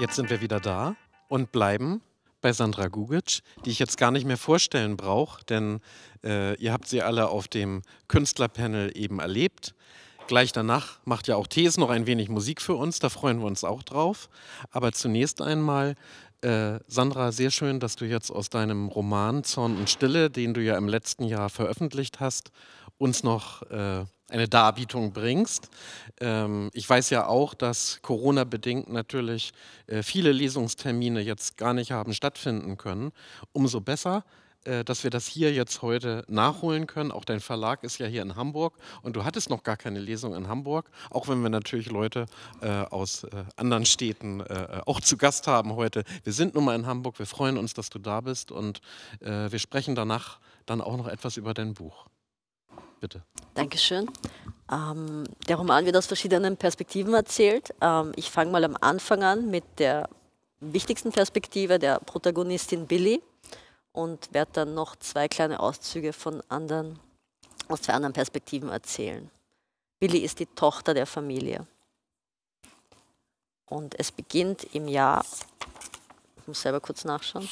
Jetzt sind wir wieder da und bleiben bei Sandra Gugic, die ich jetzt gar nicht mehr vorstellen brauche, denn äh, ihr habt sie alle auf dem Künstlerpanel eben erlebt. Gleich danach macht ja auch Thees noch ein wenig Musik für uns, da freuen wir uns auch drauf. Aber zunächst einmal, äh, Sandra, sehr schön, dass du jetzt aus deinem Roman Zorn und Stille, den du ja im letzten Jahr veröffentlicht hast, uns noch äh, eine Darbietung bringst. Ähm, ich weiß ja auch, dass Corona-bedingt natürlich äh, viele Lesungstermine jetzt gar nicht haben stattfinden können. Umso besser, äh, dass wir das hier jetzt heute nachholen können. Auch dein Verlag ist ja hier in Hamburg und du hattest noch gar keine Lesung in Hamburg, auch wenn wir natürlich Leute äh, aus äh, anderen Städten äh, äh auch zu Gast haben heute. Wir sind nun mal in Hamburg, wir freuen uns, dass du da bist und wir sprechen danach dann auch noch etwas über dein Buch. Bitte. Dankeschön. Ähm, der Roman wird aus verschiedenen Perspektiven erzählt. Ähm, ich fange mal am Anfang an mit der wichtigsten Perspektive der Protagonistin Billy und werde dann noch zwei kleine Auszüge von anderen, aus zwei anderen Perspektiven erzählen. Billy ist die Tochter der Familie. Und es beginnt im Jahr, ich muss selber kurz nachschauen,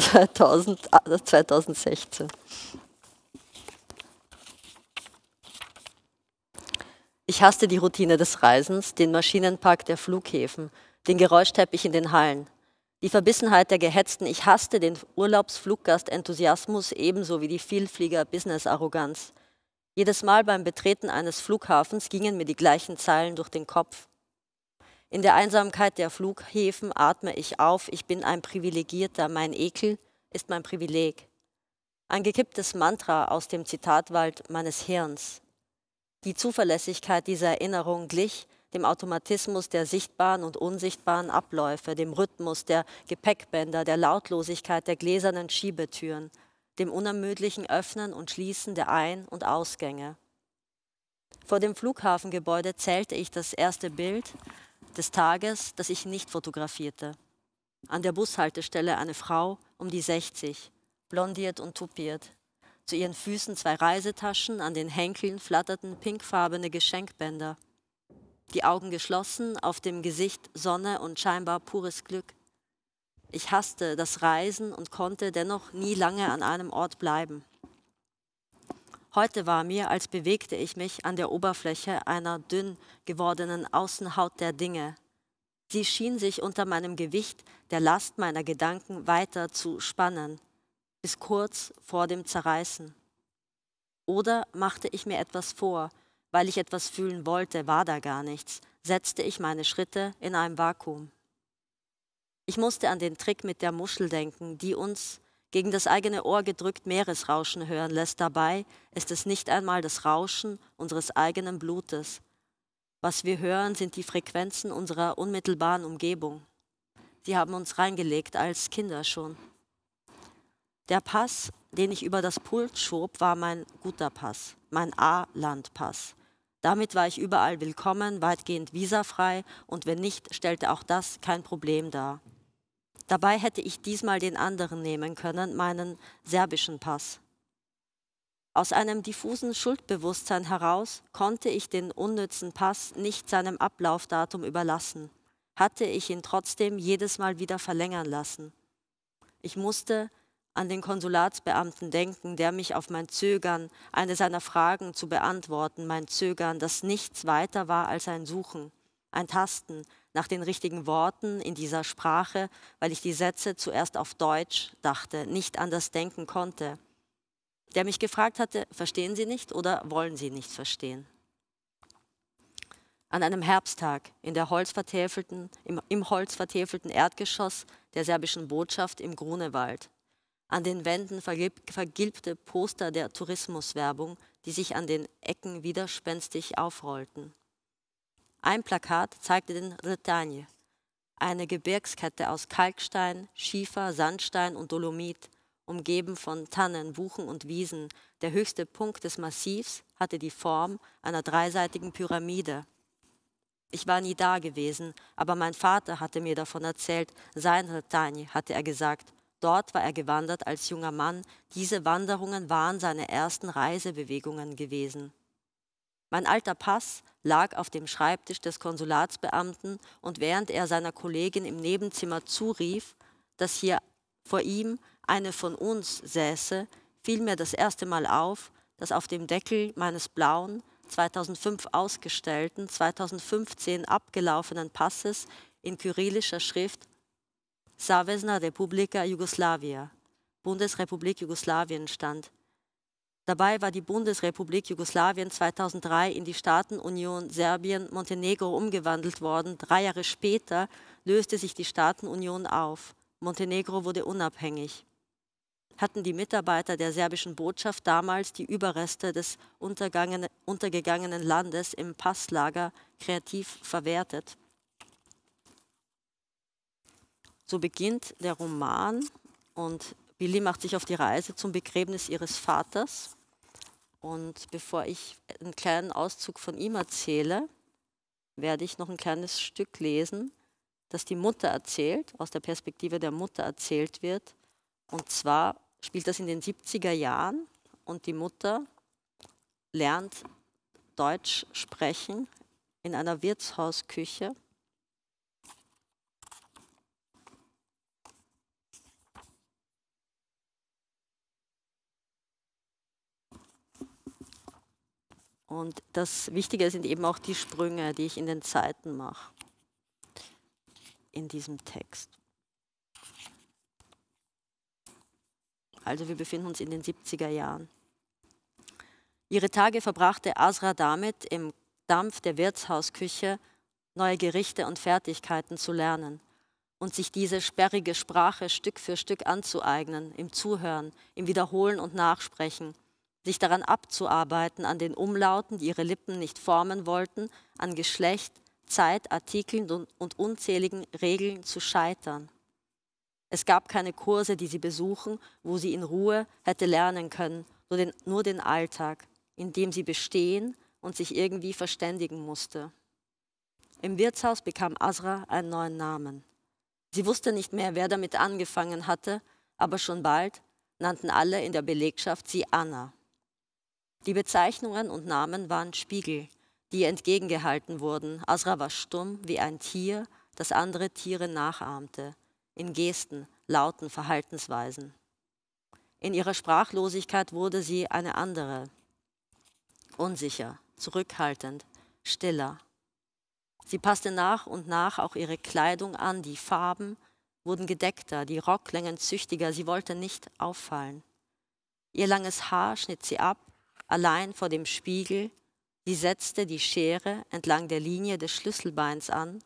2000, 2016. Äh, Ich hasste die Routine des Reisens, den Maschinenpark der Flughäfen, den Geräuschteppich in den Hallen, die Verbissenheit der Gehetzten. Ich hasste den Urlaubsfluggastenthusiasmus ebenso wie die Vielflieger-Business-Arroganz. Jedes Mal beim Betreten eines Flughafens gingen mir die gleichen Zeilen durch den Kopf. In der Einsamkeit der Flughäfen atme ich auf, ich bin ein Privilegierter, mein Ekel ist mein Privileg. Ein gekipptes Mantra aus dem Zitatwald meines Hirns. Die Zuverlässigkeit dieser Erinnerung glich dem Automatismus der sichtbaren und unsichtbaren Abläufe, dem Rhythmus der Gepäckbänder, der Lautlosigkeit der gläsernen Schiebetüren, dem unermüdlichen Öffnen und Schließen der Ein- und Ausgänge. Vor dem Flughafengebäude zählte ich das erste Bild des Tages, das ich nicht fotografierte. An der Bushaltestelle eine Frau um die 60, blondiert und tupiert, zu ihren Füßen zwei Reisetaschen, an den Henkeln flatterten pinkfarbene Geschenkbänder. Die Augen geschlossen, auf dem Gesicht Sonne und scheinbar pures Glück. Ich hasste das Reisen und konnte dennoch nie lange an einem Ort bleiben. Heute war mir, als bewegte ich mich an der Oberfläche einer dünn gewordenen Außenhaut der Dinge. Sie schien sich unter meinem Gewicht, der Last meiner Gedanken weiter zu spannen bis kurz vor dem Zerreißen. Oder machte ich mir etwas vor, weil ich etwas fühlen wollte, war da gar nichts, setzte ich meine Schritte in einem Vakuum. Ich musste an den Trick mit der Muschel denken, die uns gegen das eigene Ohr gedrückt Meeresrauschen hören lässt. Dabei ist es nicht einmal das Rauschen unseres eigenen Blutes. Was wir hören, sind die Frequenzen unserer unmittelbaren Umgebung. Sie haben uns reingelegt als Kinder schon. Der Pass, den ich über das Pult schob, war mein guter Pass, mein A-Landpass. Damit war ich überall willkommen, weitgehend visafrei und wenn nicht, stellte auch das kein Problem dar. Dabei hätte ich diesmal den anderen nehmen können, meinen serbischen Pass. Aus einem diffusen Schuldbewusstsein heraus konnte ich den unnützen Pass nicht seinem Ablaufdatum überlassen, hatte ich ihn trotzdem jedes Mal wieder verlängern lassen. Ich musste an den Konsulatsbeamten denken, der mich auf mein Zögern, eine seiner Fragen zu beantworten, mein Zögern, das nichts weiter war als ein Suchen, ein Tasten nach den richtigen Worten in dieser Sprache, weil ich die Sätze zuerst auf Deutsch dachte, nicht anders denken konnte. Der mich gefragt hatte, verstehen Sie nicht oder wollen Sie nicht verstehen? An einem Herbsttag in der holzvertäfelten, im, im holzvertäfelten Erdgeschoss der serbischen Botschaft im Grunewald. An den Wänden vergilbte Poster der Tourismuswerbung, die sich an den Ecken widerspenstig aufrollten. Ein Plakat zeigte den Bretagne, eine Gebirgskette aus Kalkstein, Schiefer, Sandstein und Dolomit, umgeben von Tannen, Buchen und Wiesen. Der höchste Punkt des Massivs hatte die Form einer dreiseitigen Pyramide. Ich war nie da gewesen, aber mein Vater hatte mir davon erzählt, sein Bretagne, hatte er gesagt, Dort war er gewandert als junger Mann. Diese Wanderungen waren seine ersten Reisebewegungen gewesen. Mein alter Pass lag auf dem Schreibtisch des Konsulatsbeamten und während er seiner Kollegin im Nebenzimmer zurief, dass hier vor ihm eine von uns säße, fiel mir das erste Mal auf, dass auf dem Deckel meines blauen, 2005 ausgestellten, 2015 abgelaufenen Passes in kyrillischer Schrift Savezna Republika Jugoslavia, Bundesrepublik Jugoslawien stand. Dabei war die Bundesrepublik Jugoslawien 2003 in die Staatenunion Serbien-Montenegro umgewandelt worden. Drei Jahre später löste sich die Staatenunion auf. Montenegro wurde unabhängig. Hatten die Mitarbeiter der serbischen Botschaft damals die Überreste des untergegangenen Landes im Passlager kreativ verwertet? So beginnt der Roman und Billy macht sich auf die Reise zum Begräbnis ihres Vaters. Und bevor ich einen kleinen Auszug von ihm erzähle, werde ich noch ein kleines Stück lesen, das die Mutter erzählt, aus der Perspektive der Mutter erzählt wird. Und zwar spielt das in den 70er Jahren und die Mutter lernt Deutsch sprechen in einer Wirtshausküche Und das Wichtige sind eben auch die Sprünge, die ich in den Zeiten mache, in diesem Text. Also wir befinden uns in den 70er Jahren. Ihre Tage verbrachte Asra damit, im Dampf der Wirtshausküche neue Gerichte und Fertigkeiten zu lernen und sich diese sperrige Sprache Stück für Stück anzueignen, im Zuhören, im Wiederholen und Nachsprechen – sich daran abzuarbeiten, an den Umlauten, die ihre Lippen nicht formen wollten, an Geschlecht, Zeit, Artikeln und unzähligen Regeln zu scheitern. Es gab keine Kurse, die sie besuchen, wo sie in Ruhe hätte lernen können, nur den, nur den Alltag, in dem sie bestehen und sich irgendwie verständigen musste. Im Wirtshaus bekam Asra einen neuen Namen. Sie wusste nicht mehr, wer damit angefangen hatte, aber schon bald nannten alle in der Belegschaft sie Anna. Die Bezeichnungen und Namen waren Spiegel, die entgegengehalten wurden. Asra war stumm wie ein Tier, das andere Tiere nachahmte, in Gesten, Lauten, Verhaltensweisen. In ihrer Sprachlosigkeit wurde sie eine andere, unsicher, zurückhaltend, stiller. Sie passte nach und nach auch ihre Kleidung an, die Farben wurden gedeckter, die Rocklängen züchtiger, sie wollte nicht auffallen. Ihr langes Haar schnitt sie ab allein vor dem Spiegel, sie setzte die Schere entlang der Linie des Schlüsselbeins an,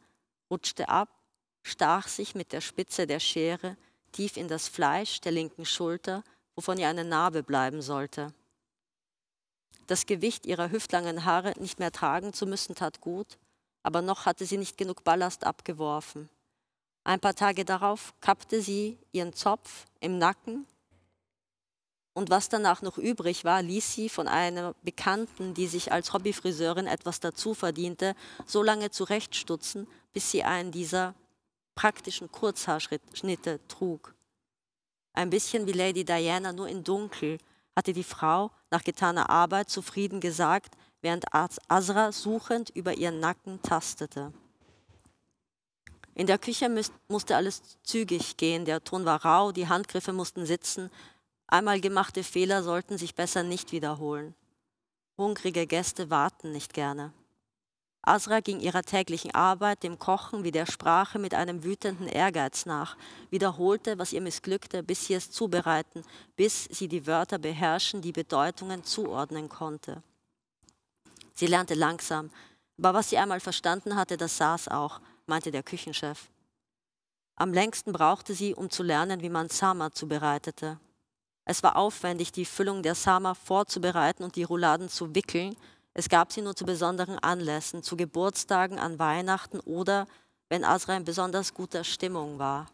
rutschte ab, stach sich mit der Spitze der Schere tief in das Fleisch der linken Schulter, wovon ihr eine Narbe bleiben sollte. Das Gewicht ihrer hüftlangen Haare nicht mehr tragen zu müssen tat gut, aber noch hatte sie nicht genug Ballast abgeworfen. Ein paar Tage darauf kappte sie ihren Zopf im Nacken und was danach noch übrig war, ließ sie von einer Bekannten, die sich als Hobbyfriseurin etwas dazu verdiente, so lange zurechtstutzen, bis sie einen dieser praktischen Kurzhaarschnitte trug. Ein bisschen wie Lady Diana, nur in Dunkel, hatte die Frau nach getaner Arbeit zufrieden gesagt, während Arzt Asra suchend über ihren Nacken tastete. In der Küche musste alles zügig gehen, der Ton war rau, die Handgriffe mussten sitzen, Einmal gemachte Fehler sollten sich besser nicht wiederholen. Hungrige Gäste warten nicht gerne. Asra ging ihrer täglichen Arbeit, dem Kochen wie der Sprache mit einem wütenden Ehrgeiz nach, wiederholte, was ihr missglückte, bis sie es zubereiten, bis sie die Wörter beherrschen, die Bedeutungen zuordnen konnte. Sie lernte langsam, aber was sie einmal verstanden hatte, das saß auch, meinte der Küchenchef. Am längsten brauchte sie, um zu lernen, wie man Sama zubereitete. Es war aufwendig, die Füllung der Sama vorzubereiten und die Rouladen zu wickeln. Es gab sie nur zu besonderen Anlässen, zu Geburtstagen, an Weihnachten oder wenn Asra in besonders guter Stimmung war.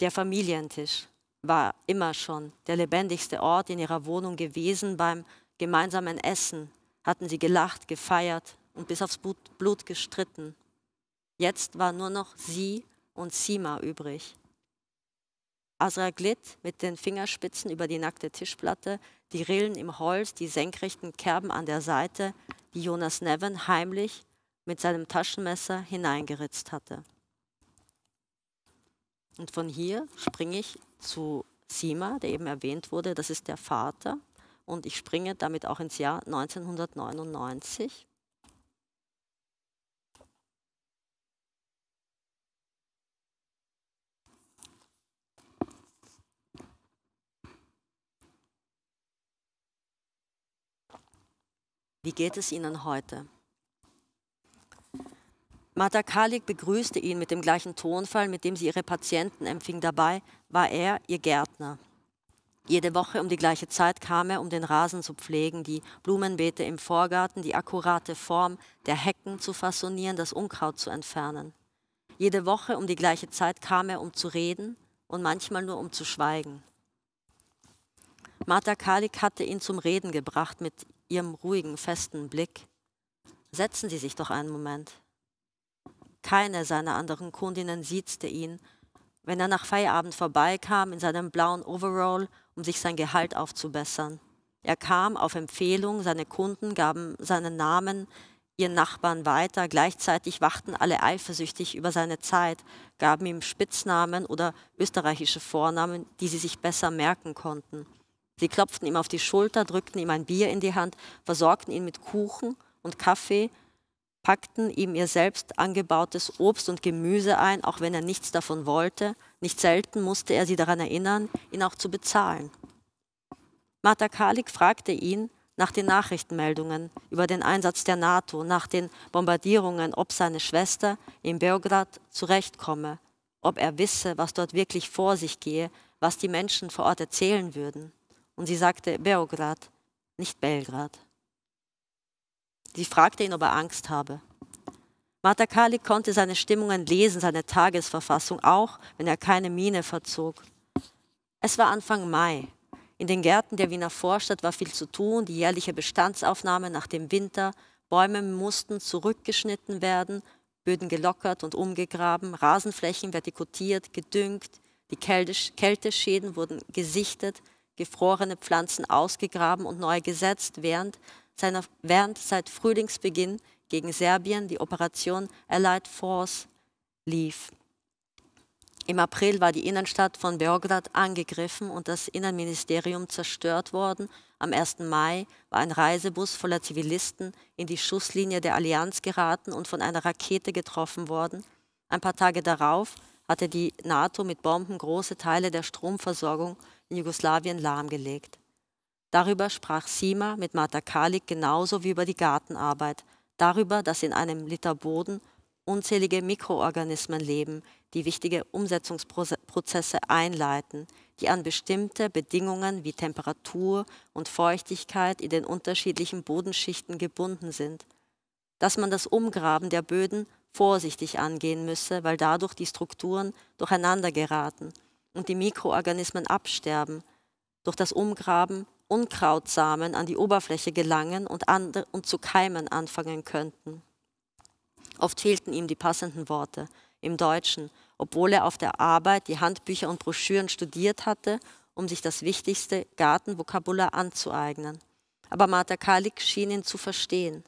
Der Familientisch war immer schon der lebendigste Ort in ihrer Wohnung gewesen. Beim gemeinsamen Essen hatten sie gelacht, gefeiert und bis aufs Blut gestritten. Jetzt war nur noch sie und Sima übrig. Asra glitt mit den Fingerspitzen über die nackte Tischplatte, die Rillen im Holz, die senkrechten Kerben an der Seite, die Jonas Nevin heimlich mit seinem Taschenmesser hineingeritzt hatte. Und von hier springe ich zu Sima, der eben erwähnt wurde, das ist der Vater. Und ich springe damit auch ins Jahr 1999. Wie geht es Ihnen heute? Mata Kalik begrüßte ihn mit dem gleichen Tonfall, mit dem sie ihre Patienten empfing. Dabei war er ihr Gärtner. Jede Woche um die gleiche Zeit kam er, um den Rasen zu pflegen, die Blumenbeete im Vorgarten, die akkurate Form der Hecken zu fassonieren, das Unkraut zu entfernen. Jede Woche um die gleiche Zeit kam er, um zu reden und manchmal nur um zu schweigen. Mata Kalik hatte ihn zum Reden gebracht mit Ihrem ruhigen, festen Blick. Setzen Sie sich doch einen Moment. Keine seiner anderen Kundinnen siezte ihn, wenn er nach Feierabend vorbeikam in seinem blauen Overall, um sich sein Gehalt aufzubessern. Er kam auf Empfehlung, seine Kunden gaben seinen Namen ihren Nachbarn weiter, gleichzeitig wachten alle eifersüchtig über seine Zeit, gaben ihm Spitznamen oder österreichische Vornamen, die sie sich besser merken konnten. Sie klopften ihm auf die Schulter, drückten ihm ein Bier in die Hand, versorgten ihn mit Kuchen und Kaffee, packten ihm ihr selbst angebautes Obst und Gemüse ein, auch wenn er nichts davon wollte. Nicht selten musste er sie daran erinnern, ihn auch zu bezahlen. Marta Kalik fragte ihn nach den Nachrichtenmeldungen über den Einsatz der NATO, nach den Bombardierungen, ob seine Schwester in Beograd zurechtkomme, ob er wisse, was dort wirklich vor sich gehe, was die Menschen vor Ort erzählen würden. Und sie sagte Beograd, nicht Belgrad. Sie fragte ihn, ob er Angst habe. Marta Kali konnte seine Stimmungen lesen, seine Tagesverfassung, auch wenn er keine Miene verzog. Es war Anfang Mai. In den Gärten der Wiener Vorstadt war viel zu tun, die jährliche Bestandsaufnahme nach dem Winter, Bäume mussten zurückgeschnitten werden, Böden gelockert und umgegraben, Rasenflächen vertikutiert, gedüngt, die Kälteschäden wurden gesichtet, gefrorene Pflanzen ausgegraben und neu gesetzt, während, seiner, während seit Frühlingsbeginn gegen Serbien die Operation Allied Force lief. Im April war die Innenstadt von Beograd angegriffen und das Innenministerium zerstört worden. Am 1. Mai war ein Reisebus voller Zivilisten in die Schusslinie der Allianz geraten und von einer Rakete getroffen worden. Ein paar Tage darauf hatte die NATO mit Bomben große Teile der Stromversorgung in Jugoslawien lahmgelegt. Darüber sprach Sima mit Marta Kalik genauso wie über die Gartenarbeit, darüber, dass in einem Liter Boden unzählige Mikroorganismen leben, die wichtige Umsetzungsprozesse einleiten, die an bestimmte Bedingungen wie Temperatur und Feuchtigkeit in den unterschiedlichen Bodenschichten gebunden sind. Dass man das Umgraben der Böden vorsichtig angehen müsse, weil dadurch die Strukturen durcheinander geraten – und die Mikroorganismen absterben, durch das Umgraben Unkrautsamen an die Oberfläche gelangen und, an, und zu keimen anfangen könnten. Oft fehlten ihm die passenden Worte im Deutschen, obwohl er auf der Arbeit die Handbücher und Broschüren studiert hatte, um sich das wichtigste Gartenvokabular anzueignen. Aber Martha Kalik schien ihn zu verstehen.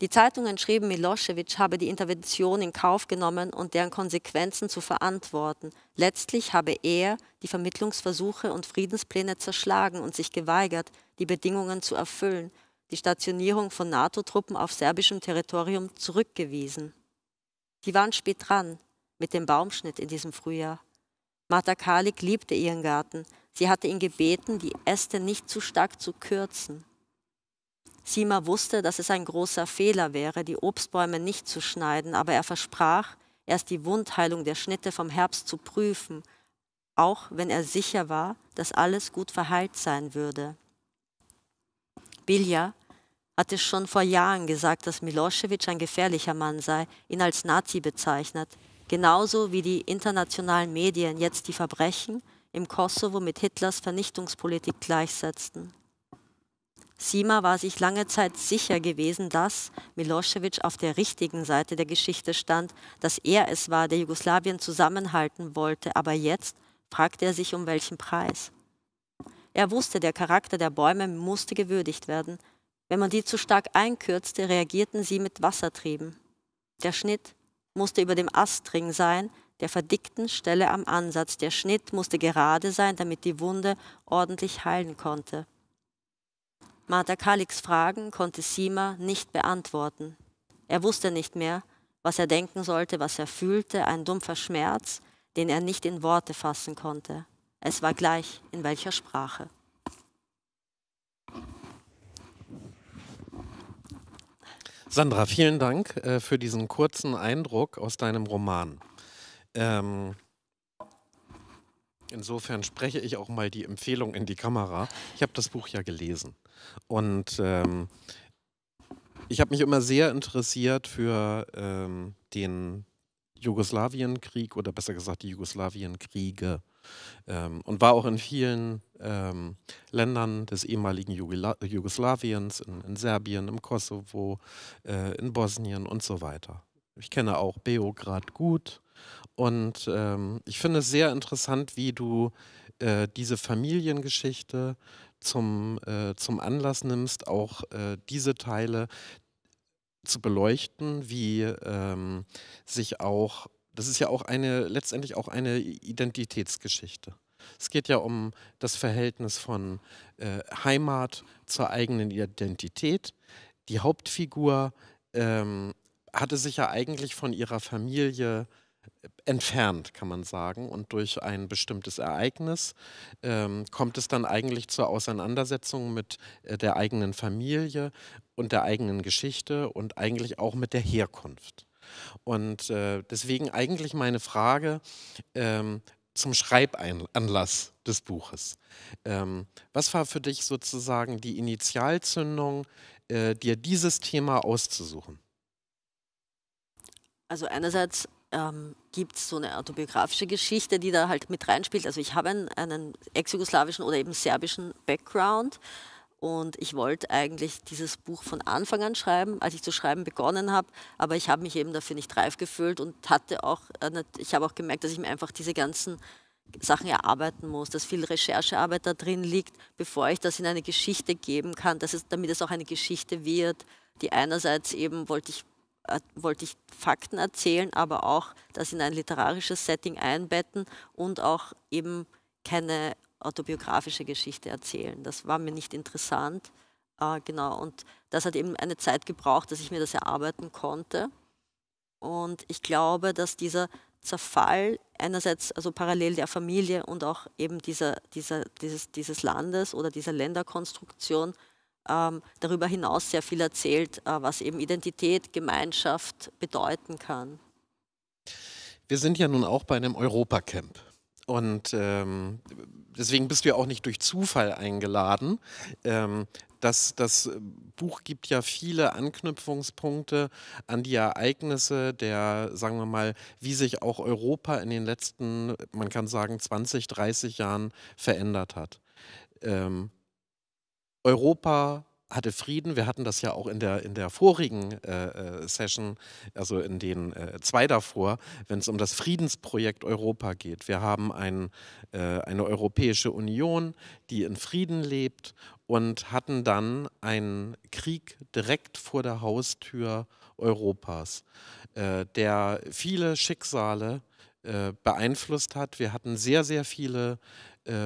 Die Zeitungen schrieben, Milosevic habe die Intervention in Kauf genommen und deren Konsequenzen zu verantworten. Letztlich habe er die Vermittlungsversuche und Friedenspläne zerschlagen und sich geweigert, die Bedingungen zu erfüllen, die Stationierung von NATO-Truppen auf serbischem Territorium zurückgewiesen. Die waren spät dran mit dem Baumschnitt in diesem Frühjahr. Marta Kalik liebte ihren Garten. Sie hatte ihn gebeten, die Äste nicht zu stark zu kürzen. Sima wusste, dass es ein großer Fehler wäre, die Obstbäume nicht zu schneiden, aber er versprach, erst die Wundheilung der Schnitte vom Herbst zu prüfen, auch wenn er sicher war, dass alles gut verheilt sein würde. Bilja hatte schon vor Jahren gesagt, dass Milosevic ein gefährlicher Mann sei, ihn als Nazi bezeichnet, genauso wie die internationalen Medien jetzt die Verbrechen im Kosovo mit Hitlers Vernichtungspolitik gleichsetzten. Sima war sich lange Zeit sicher gewesen, dass Milosevic auf der richtigen Seite der Geschichte stand, dass er es war, der Jugoslawien zusammenhalten wollte, aber jetzt fragte er sich um welchen Preis. Er wusste, der Charakter der Bäume musste gewürdigt werden. Wenn man die zu stark einkürzte, reagierten sie mit Wassertrieben. Der Schnitt musste über dem Astring sein, der verdickten Stelle am Ansatz. Der Schnitt musste gerade sein, damit die Wunde ordentlich heilen konnte. Marta Kalix Fragen konnte Sima nicht beantworten. Er wusste nicht mehr, was er denken sollte, was er fühlte, ein dumpfer Schmerz, den er nicht in Worte fassen konnte. Es war gleich, in welcher Sprache. Sandra, vielen Dank äh, für diesen kurzen Eindruck aus deinem Roman. Ähm, Insofern spreche ich auch mal die Empfehlung in die Kamera. Ich habe das Buch ja gelesen und ähm, ich habe mich immer sehr interessiert für ähm, den Jugoslawienkrieg oder besser gesagt die Jugoslawienkriege ähm, und war auch in vielen ähm, Ländern des ehemaligen Jugla Jugoslawiens, in, in, Serbien, im Kosovo, äh, in Bosnien und so weiter. Ich kenne auch Beograd gut und ähm, ich finde es sehr interessant, wie du äh, diese Familiengeschichte zum, äh, zum Anlass nimmst, auch äh, diese Teile zu beleuchten, wie ähm, sich auch, das ist ja auch eine, letztendlich auch eine Identitätsgeschichte. Es geht ja um das Verhältnis von äh, Heimat zur eigenen Identität. Die Hauptfigur ähm, hatte sich ja eigentlich von ihrer Familie entfernt, kann man sagen. Und durch ein bestimmtes Ereignis ähm, kommt es dann eigentlich zur Auseinandersetzung mit äh, der eigenen Familie und der eigenen Geschichte und eigentlich auch mit der Herkunft. Und äh, deswegen eigentlich meine Frage ähm, zum Schreibanlass des Buches. Ähm, was war für dich sozusagen die Initialzündung, äh, dir dieses Thema auszusuchen? Also einerseits ähm, gibt es so eine autobiografische Geschichte, die da halt mit reinspielt. Also ich habe einen, einen ex-jugoslawischen oder eben serbischen Background und ich wollte eigentlich dieses Buch von Anfang an schreiben, als ich zu schreiben begonnen habe, aber ich habe mich eben dafür nicht reif gefühlt und hatte auch, äh, ich habe auch gemerkt, dass ich mir einfach diese ganzen Sachen erarbeiten muss, dass viel Recherchearbeit da drin liegt, bevor ich das in eine Geschichte geben kann, dass es, damit es auch eine Geschichte wird, die einerseits eben wollte ich äh, wollte ich Fakten erzählen, aber auch das in ein literarisches Setting einbetten und auch eben keine autobiografische Geschichte erzählen. Das war mir nicht interessant. Äh, genau, und das hat eben eine Zeit gebraucht, dass ich mir das erarbeiten konnte. Und ich glaube, dass dieser Zerfall einerseits, also parallel der Familie und auch eben dieser, dieser, dieses, dieses Landes oder dieser Länderkonstruktion, ähm, darüber hinaus sehr viel erzählt, äh, was eben Identität, Gemeinschaft bedeuten kann. Wir sind ja nun auch bei einem Europacamp. Und ähm, deswegen bist du ja auch nicht durch Zufall eingeladen. Ähm, das, das Buch gibt ja viele Anknüpfungspunkte an die Ereignisse der, sagen wir mal, wie sich auch Europa in den letzten, man kann sagen, 20, 30 Jahren verändert hat. Ähm, Europa hatte Frieden. Wir hatten das ja auch in der, in der vorigen äh, äh Session, also in den äh, zwei davor, wenn es um das Friedensprojekt Europa geht. Wir haben ein, äh, eine Europäische Union, die in Frieden lebt und hatten dann einen Krieg direkt vor der Haustür Europas, äh, der viele Schicksale äh, beeinflusst hat. Wir hatten sehr, sehr viele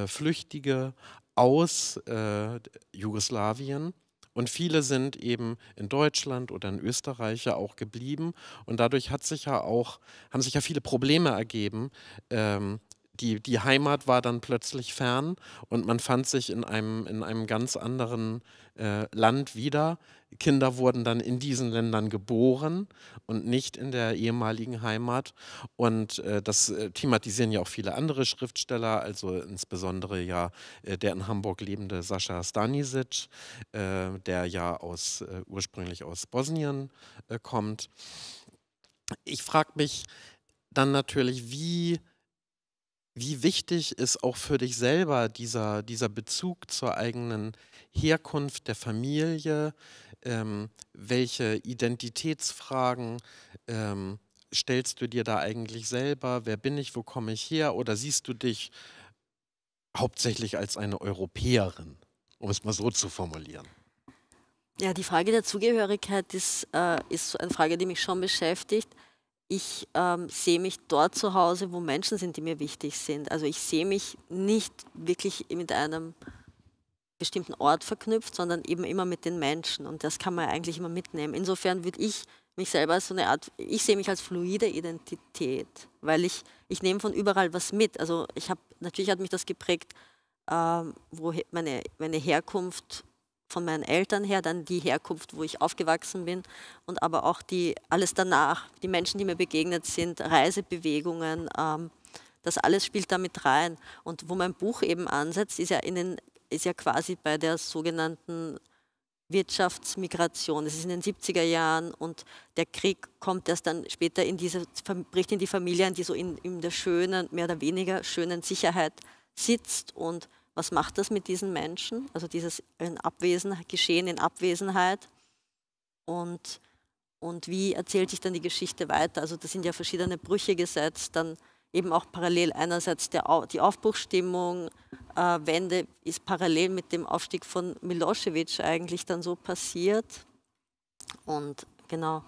Flüchtige, aus äh, Jugoslawien. Und viele sind eben in Deutschland oder in Österreich ja auch geblieben. Und dadurch hat sich ja auch, haben sich ja viele Probleme ergeben. Ähm, die, die Heimat war dann plötzlich fern und man fand sich in einem, in einem ganz anderen äh, Land wieder. Kinder wurden dann in diesen Ländern geboren und nicht in der ehemaligen Heimat. Und äh, das äh, thematisieren ja auch viele andere Schriftsteller, also insbesondere ja äh, der in Hamburg lebende Sascha Stanisic, äh, der ja aus, äh, ursprünglich aus Bosnien kommt. Ich frage mich dann natürlich, wie wie wichtig ist auch für dich selber dieser, dieser Bezug zur eigenen Herkunft der Familie? Ähm, welche Identitätsfragen ähm, stellst du dir da eigentlich selber? Wer bin ich? Wo komme ich her? Oder siehst du dich hauptsächlich als eine Europäerin, um es mal so zu formulieren? Ja, die Frage der Zugehörigkeit ist, äh, ist eine Frage, die mich schon beschäftigt ich ähm, sehe mich dort zu Hause, wo Menschen sind, die mir wichtig sind. Also ich sehe mich nicht wirklich mit einem bestimmten Ort verknüpft, sondern eben immer mit den Menschen. Und das kann man eigentlich immer mitnehmen. Insofern würde ich mich selber so eine Art, ich sehe mich als fluide Identität, weil ich, ich nehme von überall was mit. Also ich habe, natürlich hat mich das geprägt, ähm, wo meine, meine Herkunft von meinen Eltern her, dann die Herkunft, wo ich aufgewachsen bin und aber auch die, alles danach, die Menschen, die mir begegnet sind, Reisebewegungen, ähm, das alles spielt damit rein. Und wo mein Buch eben ansetzt, ist ja, in den, ist ja quasi bei der sogenannten Wirtschaftsmigration. Das ist in den 70er Jahren und der Krieg kommt erst dann später in diese, bricht in die Familien, die so in, in der schönen, mehr oder weniger schönen Sicherheit sitzt und was macht das mit diesen Menschen? Also dieses in Abwesen, Geschehen in Abwesenheit. Und, und wie erzählt sich dann die Geschichte weiter? Also da sind ja verschiedene Brüche gesetzt, dann eben auch parallel einerseits der, die Aufbruchsstimmung, äh, Wende ist parallel mit dem Aufstieg von Milosevic eigentlich dann so passiert. Und genau,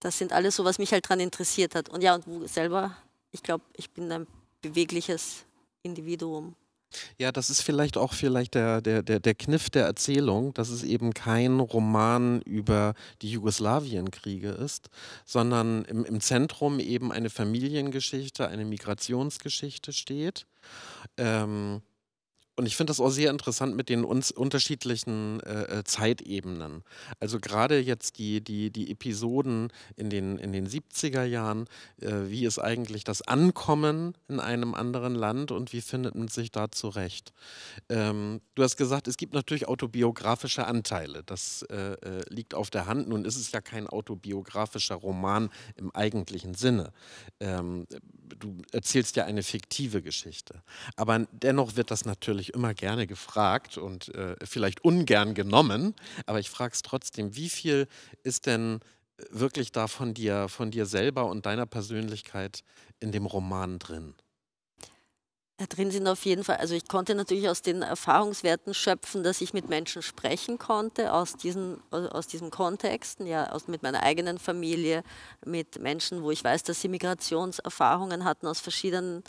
das sind alles so, was mich halt daran interessiert hat. Und ja, und wo selber, ich glaube, ich bin ein bewegliches Individuum. Ja, das ist vielleicht auch vielleicht der, der, der, der Kniff der Erzählung, dass es eben kein Roman über die Jugoslawienkriege ist, sondern im, im Zentrum eben eine Familiengeschichte, eine Migrationsgeschichte steht. Ähm, und ich finde das auch sehr interessant mit den uns unterschiedlichen äh, äh, Zeitebenen. Also gerade jetzt die, die, die Episoden in den, in den 70er Jahren, äh, wie ist eigentlich das Ankommen in einem anderen Land und wie findet man sich da zurecht? Ähm, du hast gesagt, es gibt natürlich autobiografische Anteile. Das äh, äh liegt auf der Hand. Nun ist es ja kein autobiografischer Roman im eigentlichen Sinne. Ähm, du erzählst ja eine fiktive Geschichte. Aber dennoch wird das natürlich natürlich immer gerne gefragt und äh, vielleicht ungern genommen, aber ich frage es trotzdem, wie viel ist denn äh, wirklich da von dir, von dir selber und deiner Persönlichkeit in dem Roman drin? Da drin sind auf jeden Fall, also ich konnte natürlich aus den Erfahrungswerten schöpfen, dass ich mit Menschen sprechen konnte, aus diesen, aus diesen Kontexten, ja, aus, mit meiner eigenen Familie, mit Menschen, wo ich weiß, dass sie Migrationserfahrungen hatten aus verschiedenen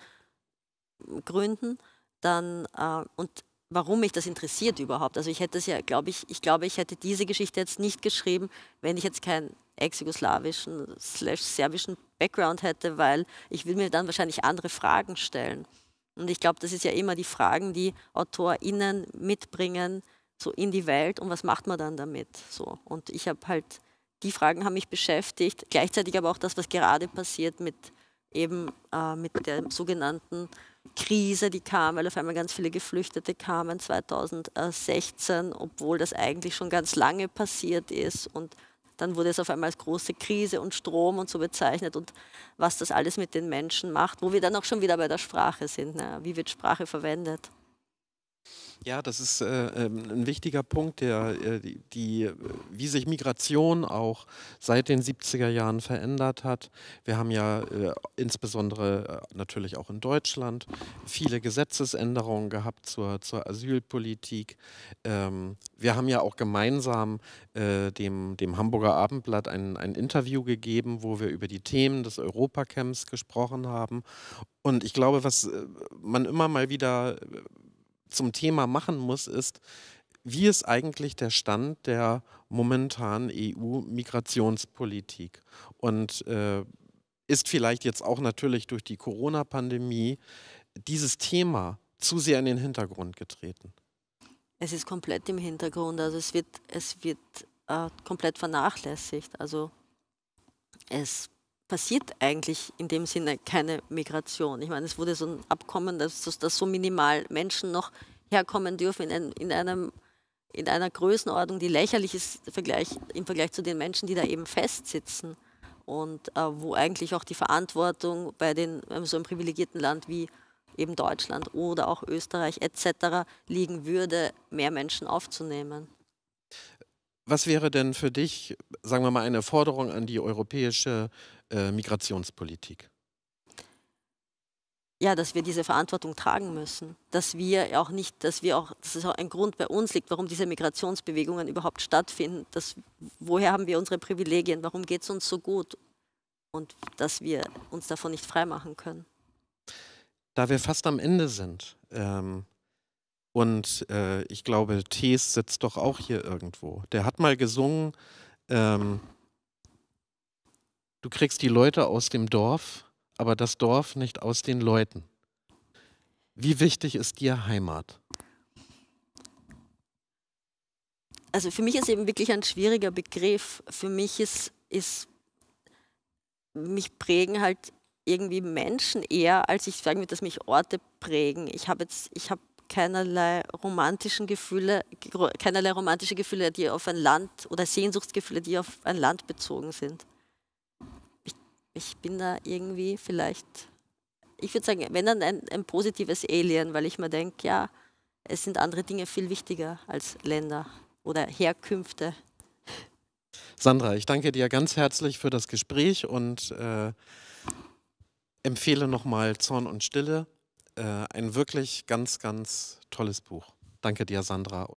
Gründen dann äh, und warum mich das interessiert überhaupt. Also ich hätte es ja, glaube ich, ich glaube, ich hätte diese Geschichte jetzt nicht geschrieben, wenn ich jetzt keinen ex-jugoslawischen slash serbischen Background hätte, weil ich will mir dann wahrscheinlich andere Fragen stellen. Und ich glaube, das ist ja immer die Fragen, die AutorInnen mitbringen, so in die Welt und was macht man dann damit? So. Und ich habe halt, die Fragen haben mich beschäftigt, gleichzeitig aber auch das, was gerade passiert mit eben äh, mit der sogenannten Krise, die kam, weil auf einmal ganz viele Geflüchtete kamen 2016, obwohl das eigentlich schon ganz lange passiert ist. Und dann wurde es auf einmal als große Krise und Strom und so bezeichnet und was das alles mit den Menschen macht, wo wir dann auch schon wieder bei der Sprache sind. Ne? Wie wird Sprache verwendet? Ja, das ist äh, ähm, ein wichtiger Punkt, der, äh, die, die, äh, wie sich Migration auch seit den 70er Jahren verändert hat. Wir haben ja äh, insbesondere äh, natürlich auch in Deutschland viele Gesetzesänderungen gehabt zur, zur Asylpolitik. Ähm, wir haben ja auch gemeinsam äh, dem, dem Hamburger Abendblatt ein, ein Interview gegeben, wo wir über die Themen des Europacamps gesprochen haben. Und ich glaube, was man immer mal wieder zum Thema machen muss, ist, wie ist eigentlich der Stand der momentanen EU-Migrationspolitik? Und äh, ist vielleicht jetzt auch natürlich durch die Corona-Pandemie dieses Thema zu sehr in den Hintergrund getreten? Es ist komplett im Hintergrund, also es wird, es wird äh, komplett vernachlässigt. Also es passiert eigentlich in dem Sinne keine Migration. Ich meine, es wurde so ein Abkommen, dass, dass so minimal Menschen noch herkommen dürfen in, ein, in, einem, in einer Größenordnung, die lächerlich ist im Vergleich, im Vergleich zu den Menschen, die da eben festsitzen und äh, wo eigentlich auch die Verantwortung bei den, ähm, so einem privilegierten Land wie eben Deutschland oder auch Österreich etc. liegen würde, mehr Menschen aufzunehmen. Was wäre denn für dich, sagen wir mal, eine Forderung an die europäische äh, Migrationspolitik? Ja, dass wir diese Verantwortung tragen müssen, dass wir auch nicht, dass wir auch, dass es auch ein Grund bei uns liegt, warum diese Migrationsbewegungen überhaupt stattfinden. Dass, woher haben wir unsere Privilegien? Warum geht es uns so gut? Und dass wir uns davon nicht freimachen können. Da wir fast am Ende sind, ähm und äh, ich glaube, Thees sitzt doch auch hier irgendwo. Der hat mal gesungen, ähm, du kriegst die Leute aus dem Dorf, aber das Dorf nicht aus den Leuten. Wie wichtig ist dir Heimat? Also für mich ist eben wirklich ein schwieriger Begriff. Für mich ist, ist mich prägen halt irgendwie Menschen eher, als ich sagen würde, dass mich Orte prägen. Ich habe jetzt, ich habe keinerlei romantischen Gefühle, keinerlei romantische Gefühle, die auf ein Land oder Sehnsuchtsgefühle, die auf ein Land bezogen sind. Ich, ich bin da irgendwie vielleicht, ich würde sagen, wenn dann ein, ein positives Alien, weil ich mir denke, ja, es sind andere Dinge viel wichtiger als Länder oder Herkünfte. Sandra, ich danke dir ganz herzlich für das Gespräch und äh, empfehle nochmal Zorn und Stille äh, ein wirklich ganz, ganz tolles Buch. Danke dir, Sandra.